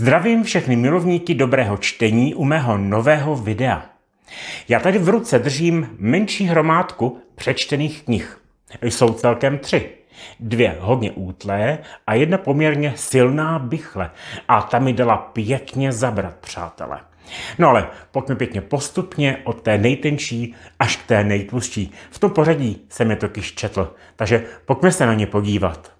Zdravím všechny milovníky dobrého čtení u mého nového videa. Já tady v ruce držím menší hromádku přečtených knih. Jsou celkem tři. Dvě hodně útlé a jedna poměrně silná bychle. A ta mi dala pěkně zabrat, přátelé. No ale pojďme pěkně postupně od té nejtenčí až k té nejtlustší. V tom pořadí jsem je totiž četl, takže pojďme se na ně podívat.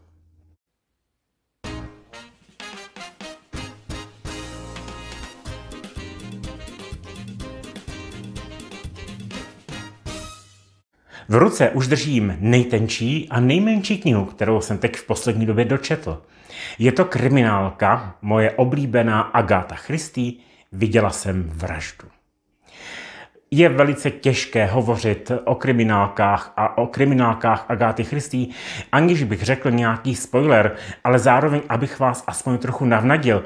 V ruce už držím nejtenčí a nejmenší knihu, kterou jsem teď v poslední době dočetl. Je to kriminálka, moje oblíbená Agáta Christy, Viděla jsem vraždu. Je velice těžké hovořit o kriminálkách a o kriminálkách Agáty Christy, aniž bych řekl nějaký spoiler, ale zároveň, abych vás aspoň trochu navnadil.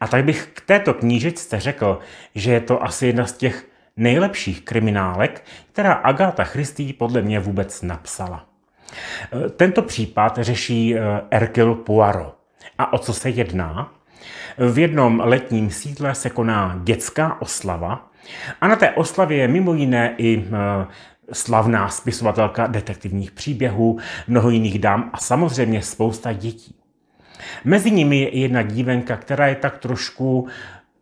A tak bych k této knížečce řekl, že je to asi jedna z těch nejlepších kriminálek, která Agáta Christy podle mě vůbec napsala. Eh, tento případ řeší eh, Erkil Poirot. A o co se jedná? V jednom letním sídle se koná dětská oslava a na té oslavě je mimo jiné i eh, slavná spisovatelka detektivních příběhů, mnoho jiných dám a samozřejmě spousta dětí. Mezi nimi je jedna dívenka, která je tak trošku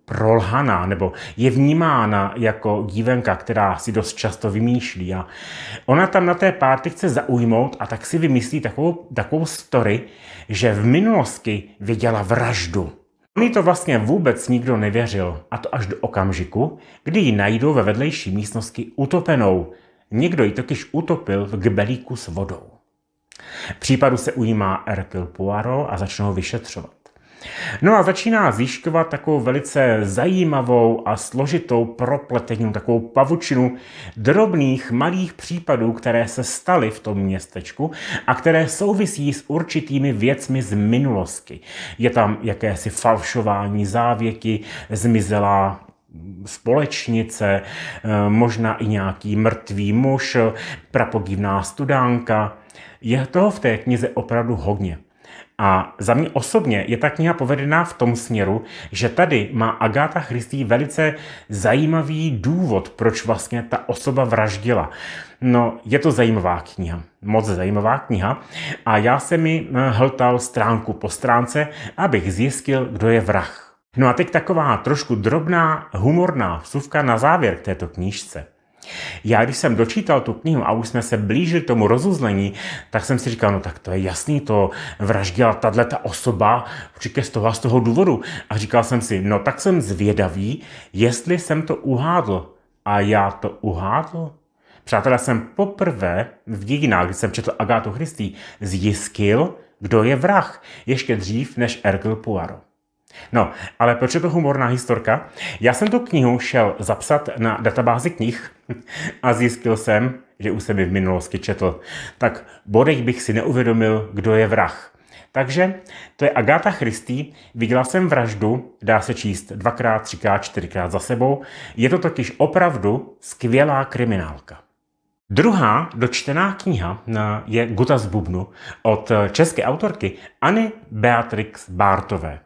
prolhaná nebo je vnímána jako dívenka, která si dost často vymýšlí. A ona tam na té párty chce zaujmout a tak si vymyslí takovou, takovou story, že v minulosti viděla vraždu. Oni to vlastně vůbec nikdo nevěřil, a to až do okamžiku, kdy ji najdou ve vedlejší místnosti utopenou. Někdo ji totiž utopil v gbelíku s vodou. Případu se ujímá Hercule Poirot a začnou vyšetřovat. No a začíná zjišťovat takovou velice zajímavou a složitou propletenou takovou pavučinu drobných malých případů, které se staly v tom městečku a které souvisí s určitými věcmi z minulosti. Je tam jakési falšování závěky, zmizela společnice, eh, možná i nějaký mrtvý muž, prapodivná studánka. Je toho v té knize opravdu hodně. A za mě osobně je ta kniha povedená v tom směru, že tady má Agáta Christy velice zajímavý důvod, proč vlastně ta osoba vraždila. No, je to zajímavá kniha, moc zajímavá kniha a já se mi eh, hltal stránku po stránce, abych zjistil, kdo je vrah. No a teď taková trošku drobná humorná vsuvka na závěr k této knížce. Já když jsem dočítal tu knihu a už jsme se blížili tomu rozuzlení, tak jsem si říkal, no tak to je jasný, to vraždila tahle ta osoba, určitě z toho, z toho důvodu. A říkal jsem si, no tak jsem zvědavý, jestli jsem to uhádl. A já to uhádl? Přátelé, jsem poprvé v dějinách, kdy jsem četl Agátu Christy, zjistil, kdo je vrah, ještě dřív než Erkel Poirot. No, ale proč je to humorná historka? Já jsem tu knihu šel zapsat na databázi knih a zjistil jsem, že už jsem ji v minulosti četl. Tak bodej bych si neuvědomil, kdo je vrah. Takže to je Agáta Christy, viděla jsem vraždu, dá se číst dvakrát, třikrát, čtyřikrát za sebou. Je to totiž opravdu skvělá kriminálka. Druhá dočtená kniha eh, je Guta z Bubnu od české autorky Anny Beatrix Bártové.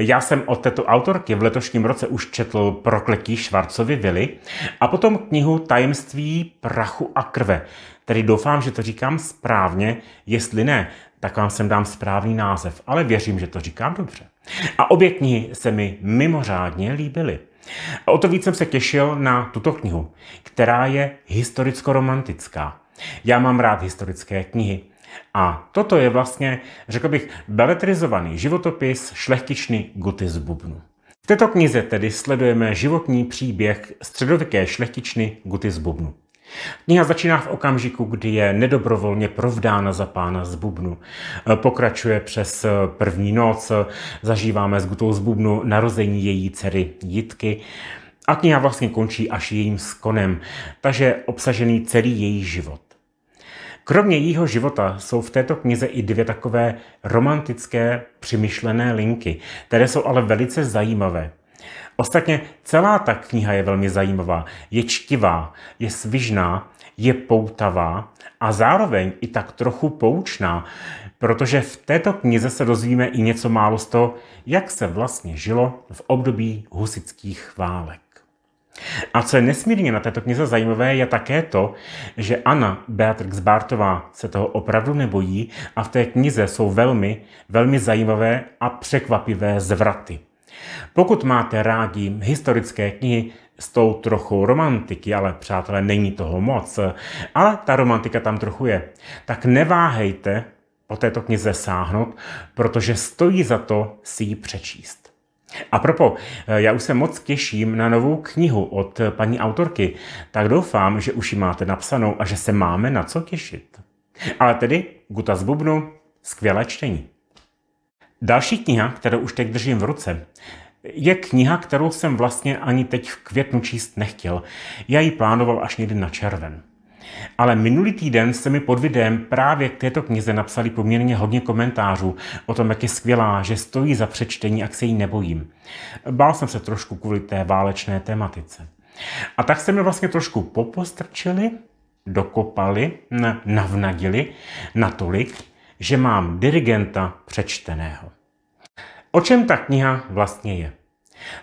Já jsem od této autorky v letošním roce už četl Prokletí Švarcovi vily a potom knihu Tajemství prachu a krve. Tedy doufám, že to říkám správně, jestli ne, tak vám sem dám správný název, ale věřím, že to říkám dobře. A obě knihy se mi mimořádně líbily. A o to víc jsem se těšil na tuto knihu, která je historicko-romantická. Já mám rád historické knihy. A toto je vlastně, řekl bych, beletrizovaný životopis šlechtičny Guty z Bubnu. V této knize tedy sledujeme životní příběh středověké šlechtičny Guty z Bubnu. Kniha začíná v okamžiku, kdy je nedobrovolně provdána za pána z Bubnu. Pokračuje přes první noc, zažíváme s Gutou z Bubnu narození její dcery Jitky a kniha vlastně končí až jejím skonem, takže obsažený celý její život. Kromě jeho života jsou v této knize i dvě takové romantické přemýšlené linky, které jsou ale velice zajímavé. Ostatně celá ta kniha je velmi zajímavá, je čtivá, je svižná, je poutavá a zároveň i tak trochu poučná, protože v této knize se dozvíme i něco málo z toho, jak se vlastně žilo v období husických válek. A co je nesmírně na této knize zajímavé, je také to, že Anna Beatrix Bartová se toho opravdu nebojí a v té knize jsou velmi, velmi zajímavé a překvapivé zvraty. Pokud máte rádi historické knihy s tou trochou romantiky, ale přátelé, není toho moc, ale ta romantika tam trochu je, tak neváhejte po této knize sáhnout, protože stojí za to si ji přečíst. A propo, eh, já už se moc těším na novou knihu od eh, paní autorky, tak doufám, že už ji máte napsanou a že se máme na co těšit. Ale tedy, Guta z Bubnu, skvělé čtení. Další kniha, kterou už teď držím v ruce, je kniha, kterou jsem vlastně ani teď v květnu číst nechtěl. Já ji plánoval až někdy na červen. Ale minulý týden se mi pod videem právě k této knize napsali poměrně hodně komentářů o tom, jak je skvělá, že stojí za přečtení a se jí nebojím. Bál jsem se trošku kvůli té válečné tematice. A tak se mi vlastně trošku popostrčili, dokopali, navnadili natolik, že mám dirigenta přečteného. O čem ta kniha vlastně je?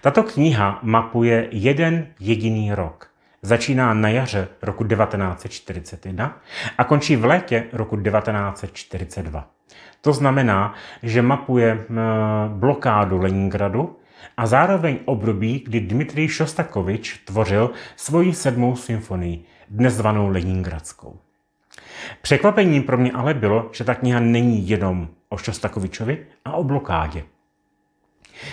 Tato kniha mapuje jeden jediný rok – začíná na jaře roku 1941 a končí v létě roku 1942. To znamená, že mapuje eh, blokádu Leningradu a zároveň období, kdy Dmitrij Šostakovič tvořil svoji sedmou symfonii, dnes zvanou Leningradskou. Překvapením pro mě ale bylo, že ta kniha není jenom o Šostakovičovi a o blokádě.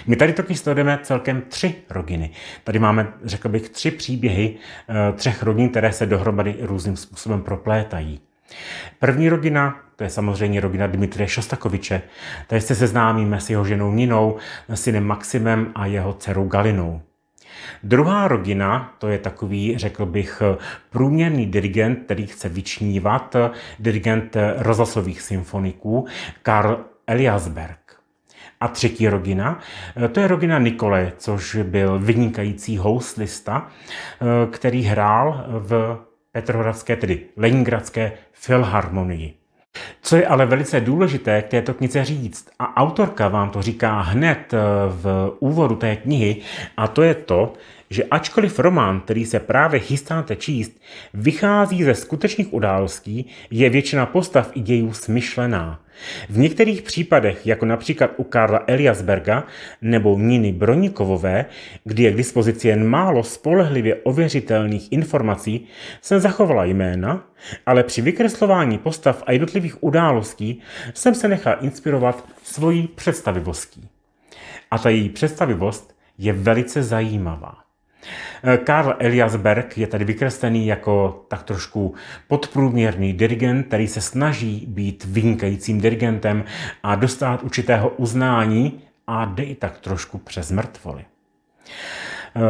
My tady totiž sledujeme celkem tři rodiny. Tady máme, řekl bych, tři příběhy eh, třech rodin, které se dohromady různým způsobem proplétají. První rodina, to je samozřejmě rodina Dmitrie Šostakoviče. Tady se seznámíme s jeho ženou Ninou, synem Maximem a jeho dcerou Galinou. Druhá rodina, to je takový, řekl bych, průměrný dirigent, který chce vyčnívat, dirigent eh, rozhlasových symfoniků, Karl Eliasberg. A třetí rodina, eh, to je rodina Nikole, což byl vynikající houslista, eh, který hrál v Petrohradské, tedy Leningradské filharmonii. Co je ale velice důležité k této knize říct, a autorka vám to říká hned eh, v úvodu té knihy, a to je to, že ačkoliv román, který se právě chystáte číst, vychází ze skutečných událostí, je většina postav i dějů smyšlená. V některých případech, jako například u Karla Eliasberga nebo Niny Bronikovové, kdy je k dispozici jen málo spolehlivě ověřitelných informací, jsem zachovala jména, ale při vykreslování postav a jednotlivých událostí jsem se nechala inspirovat svojí představivostí. A ta její představivost je velice zajímavá. Eh, Karl Eliasberg je tady vykreslený jako tak trošku podprůměrný dirigent, který se snaží být vynikajícím dirigentem a dostat určitého uznání a jde i tak trošku přes mrtvoly. Eh,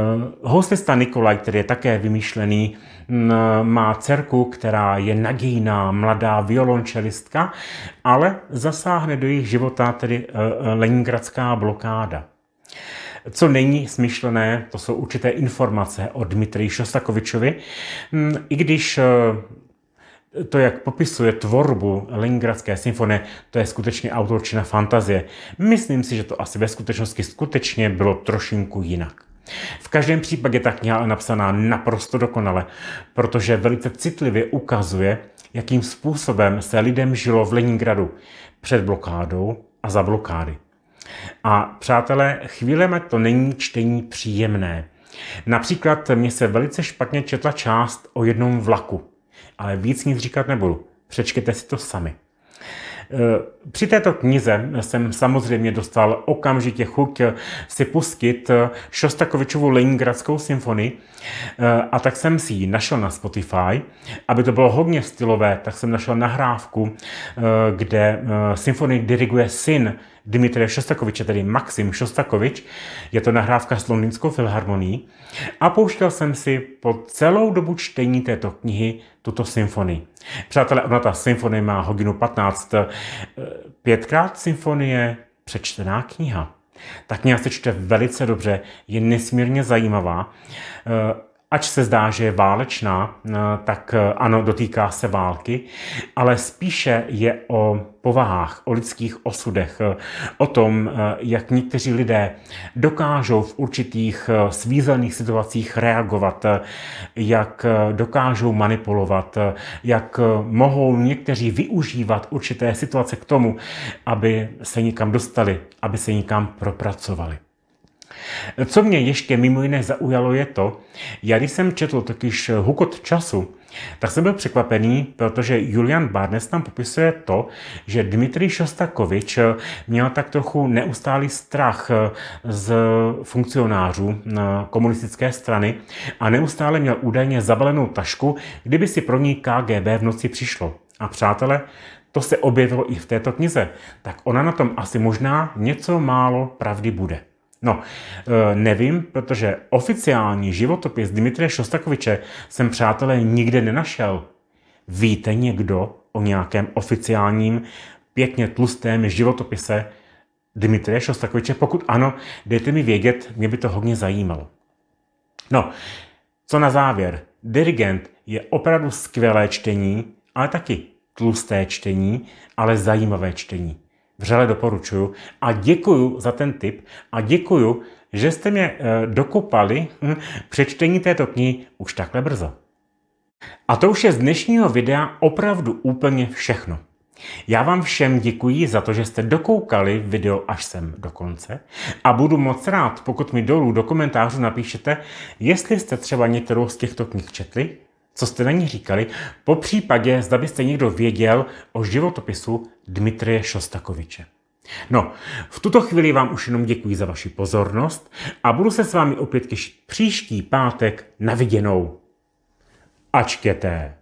Hostesta Nikolaj, který je také vymýšlený, mm, má dcerku, která je nadějná mladá violončelistka, ale zasáhne do jejich života tedy eh, leningradská blokáda. Co není smyšlené, to jsou určité informace o Dmitriji Šostakovičovi. Mm, I když eh, to, jak popisuje tvorbu Leningradské symfonie, to je skutečně autorčina fantazie. Myslím si, že to asi ve skutečnosti skutečně bylo trošinku jinak. V každém případě ta kniha je napsaná naprosto dokonale, protože velice citlivě ukazuje, jakým způsobem se lidem žilo v Leningradu před blokádou a za blokády. A přátelé, chvílema to není čtení příjemné. Například mě se velice špatně četla část o jednom vlaku, ale víc nic říkat nebudu. Přečkejte si to sami. E, při této knize jsem samozřejmě dostal okamžitě chuť si pustit Šostakovičovu Leningradskou symfonii e, a tak jsem si ji našel na Spotify. Aby to bylo hodně stylové, tak jsem našel nahrávku, e, kde symfonii diriguje syn Dmitrije Šostakoviče, tedy Maxim Šostakovič. Je to nahrávka s Londýnskou filharmonií. A pouštěl jsem si po celou dobu čtení této knihy tuto symfonii. Přátelé, ona ta symfonie má hodinu 15. Eh, pětkrát symfonie, přečtená kniha. Ta kniha se čte velice dobře, je nesmírně zajímavá eh, ač se zdá, že je válečná, eh, tak eh, ano, dotýká se války, ale spíše je o povahách, o lidských osudech, eh, o tom, jak někteří lidé dokážou v určitých svízelných situacích reagovat, jak dokážou manipulovat, jak mohou někteří využívat určité situace k tomu, aby se někam dostali, aby se někam propracovali. Co mě ještě mimo jiné zaujalo je to, já když jsem četl totiž Hukot času, tak jsem byl překvapený, protože Julian Barnes tam popisuje to, že Dmitrij Šostakovič měl tak trochu neustálý strach z funkcionářů komunistické strany a neustále měl údajně zabalenou tašku, kdyby si pro ní KGB v noci přišlo. A přátelé, to se objevilo i v této knize, tak ona na tom asi možná něco málo pravdy bude. No, e, nevím, protože oficiální životopis Dmitrie Šostakoviče jsem, přátelé, nikde nenašel. Víte někdo o nějakém oficiálním, pěkně tlustém životopise Dmitrie Šostakoviče? Pokud ano, dejte mi vědět, mě by to hodně zajímalo. No, co na závěr? Dirigent je opravdu skvělé čtení, ale taky tlusté čtení, ale zajímavé čtení vřele doporučuju. A děkuju za ten tip a děkuju, že jste mě eh, dokopali hm, přečtení této knihy už takhle brzo. A to už je z dnešního videa opravdu úplně všechno. Já vám všem děkuji za to, že jste dokoukali video až sem do konce a budu moc rád, pokud mi dolů do komentářů napíšete, jestli jste třeba některou z těchto knih četli co jste na ní říkali, po případě zda byste někdo věděl o životopisu Dmitrie Šostakoviče. No, v tuto chvíli vám už jenom děkuji za vaši pozornost a budu se s vámi opět těšit příští pátek na viděnou. Ačtěte!